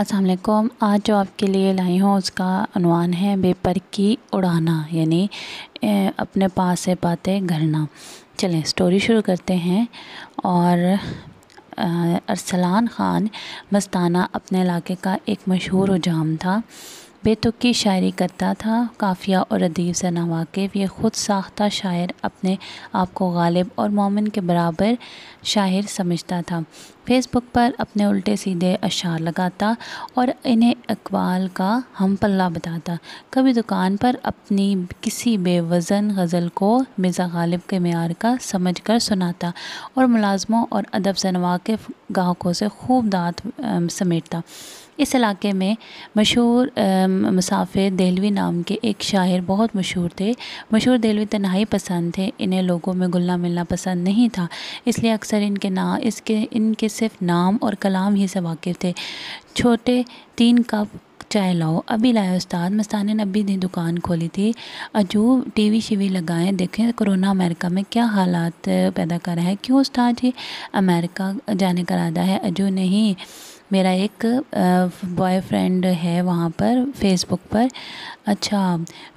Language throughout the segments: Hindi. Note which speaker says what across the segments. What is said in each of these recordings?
Speaker 1: असलकुम आज जो आपके लिए लाई हूँ उसका अनवान है बेपर की उड़ाना यानी अपने पास से बातें घरना चलें स्टोरी शुरू करते हैं और अरसलान ख़ान मस्ताना अपने इलाके का एक मशहूर उजाम था बेतुकी शायरी करता था काफ़िया और अदीब से नावाकिफ़ ये ख़ुद साख्ता शायर अपने आप को गालिब और मोमिन के बराबर शायर समझता था फेसबुक पर अपने उल्टे सीधे अशार लगाता और इन्हें अकबाल का हम पल्ला बताता कभी दुकान पर अपनी किसी बेवज़न गज़ल को मिर्ज़ा गालिब के मैार का समझ कर सुनाता और मुलाजमों और अदब से नवाकिफ़ गाहकों से खूब दाँत समेटता इस इलाके में मशहूर मुसाफिर दहलवी नाम के एक शायर बहुत मशहूर थे मशहूर दहलवी तनहाई पसंद थे इन्हें लोगों में घुलना मिलना पसंद नहीं था इसलिए अक्सर इनके ना इसके इनके सिर्फ नाम और कलाम ही से वाकिफ़ थे छोटे तीन कप चाय लाओ अभी लाए उस्ताद मस्तान ने अभी दिन दुकान खोली थी अजूब टीवी शीवी लगाएं देखें कोरोना अमेरिका में क्या हालात पैदा कर रहा है क्यों उस्ताद जी अमेरिका जाने का आदा है अजू नहीं मेरा एक बॉयफ्रेंड है वहाँ पर फेसबुक पर अच्छा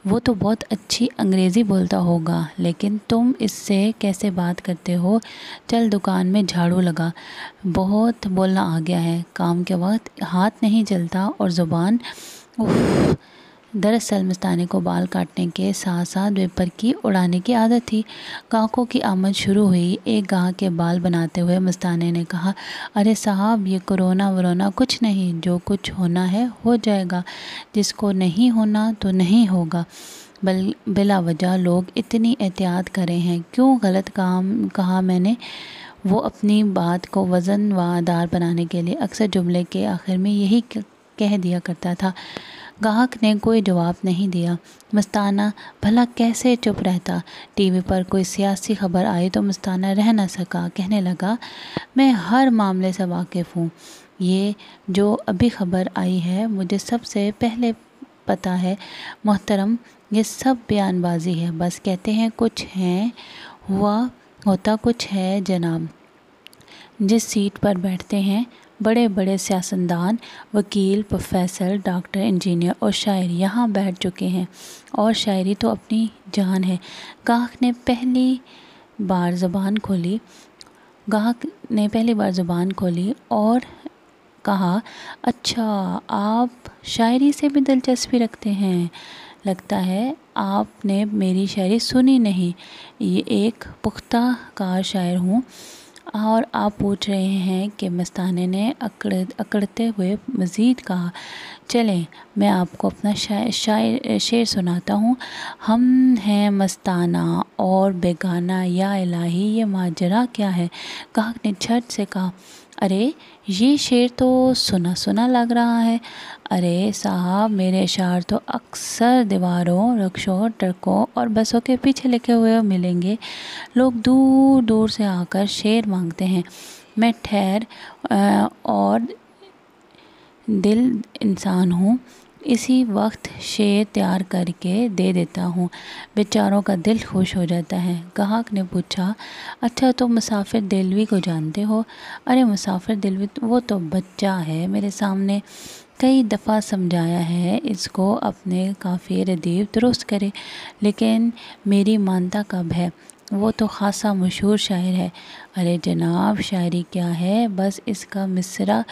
Speaker 1: वो तो बहुत अच्छी अंग्रेज़ी बोलता होगा लेकिन तुम इससे कैसे बात करते हो चल दुकान में झाड़ू लगा बहुत बोलना आ गया है काम के वक्त हाथ नहीं चलता और ज़ुबान उफ़ दरअसल मस्तानी को बाल काटने के साथ साथ वेपर की उड़ाने की आदत थी गाहकों की आमद शुरू हुई एक गाह के बाल बनाते हुए मस्तानी ने कहा अरे साहब ये कोरोना वरोना कुछ नहीं जो कुछ होना है हो जाएगा जिसको नहीं होना तो नहीं होगा बल बिला वजह लोग इतनी एहतियात करे हैं क्यों गलत काम कहा मैंने वो अपनी बात को वज़न व आधार बनाने के लिए अक्सर जुमले के आखिर में यही कह दिया करता था गाहक ने कोई जवाब नहीं दिया मस्ताना भला कैसे चुप रहता टीवी पर कोई सियासी खबर आई तो मस्ताना रह ना सका कहने लगा मैं हर मामले से वाकिफ़ हूँ ये जो अभी खबर आई है मुझे सबसे पहले पता है मोहतरम ये सब बयानबाजी है बस कहते हैं कुछ हैं हुआ होता कुछ है जनाब जिस सीट पर बैठते हैं बड़े बड़े सियासतदान वकील प्रोफेसर डॉक्टर इंजीनियर और शायर यहाँ बैठ चुके हैं और शायरी तो अपनी जान है गाहक ने पहली बार ज़बान खोली गाहक ने पहली बार ज़बान खोली और कहा अच्छा आप शायरी से भी दिलचस्पी रखते हैं लगता है आपने मेरी शायरी सुनी नहीं ये एक पुख्ता कार शायर हूँ और आप पूछ रहे हैं कि मस्ताने ने अकड़ अकड़ते हुए मज़ीद कहा चलें मैं आपको अपना शायर शायर शेर सुनाता हूँ हम हैं मस्ताना और बेगाना या इलाही ये माजरा क्या है कहा ने झट से कहा अरे ये शेर तो सुना सुना लग रहा है अरे साहब मेरे इशार तो अक्सर दीवारों रक्षों ट्रकों और बसों के पीछे लिखे हुए मिलेंगे लोग दूर दूर से आकर शेर मांगते हैं मैं ठहर और दिल इंसान हूँ इसी वक्त शेर तैयार करके दे देता हूँ बेचारों का दिल खुश हो जाता है गाहक ने पूछा अच्छा तो मुसाफिर दिलवी को जानते हो अरे मुसाफिर दिलवी तो, वो तो बच्चा है मेरे सामने कई दफ़ा समझाया है इसको अपने काफ़ी रदीब दुरुस्त करे लेकिन मेरी मानता कब है वो तो ख़ासा मशहूर शायर है अरे जनाब शायरी क्या है बस इसका मिसरा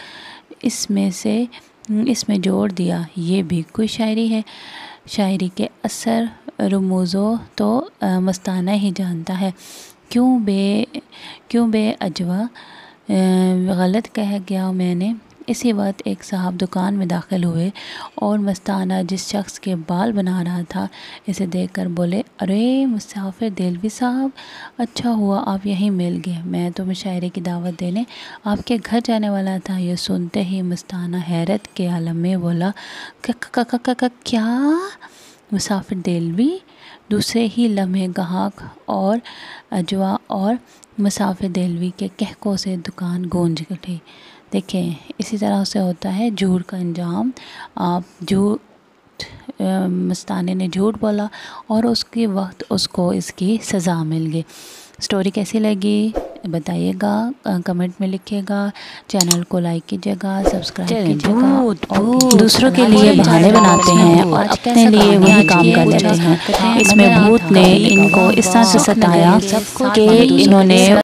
Speaker 1: इसमें से हम्म, इसमें जोड़ दिया ये भी कोई शायरी है शायरी के असर रमोज़ो तो मस्ताना ही जानता है क्यों बे क्यों बे अजवा गलत कह गया मैंने इसी वक्त एक साहब दुकान में दाखिल हुए और मस्ताना जिस शख्स के बाल बना रहा था इसे देखकर बोले अरे मुसाफिर दिलवी साहब अच्छा हुआ आप यहीं मिल गए मैं तो मुशायरे की दावत देने आपके घर जाने वाला था यह सुनते ही मस्ताना हैरत के आलम में बोला क्या मुसाफिर दिलवी दूसरे ही लम्हे गाहक और अजवा और मुसाफिर दिलवी के कहकों से दुकान गूंज उठी देखिए इसी तरह से होता है झूठ का अंजाम आप झूठ मस्ताने ने झूठ बोला और उसके वक्त उसको इसकी सज़ा मिल गई स्टोरी कैसी लगी बताइएगा कमेंट में लिखिएगा चैनल को लाइक कीजिएगा सब्सक्राइब कीजिएगा दूसरों के लिए बहाने बनाते हैं और अपने लिए वही काम कर लेते हैं इसमें भूत ने इनको इस तरह से सताया कि इन्होंने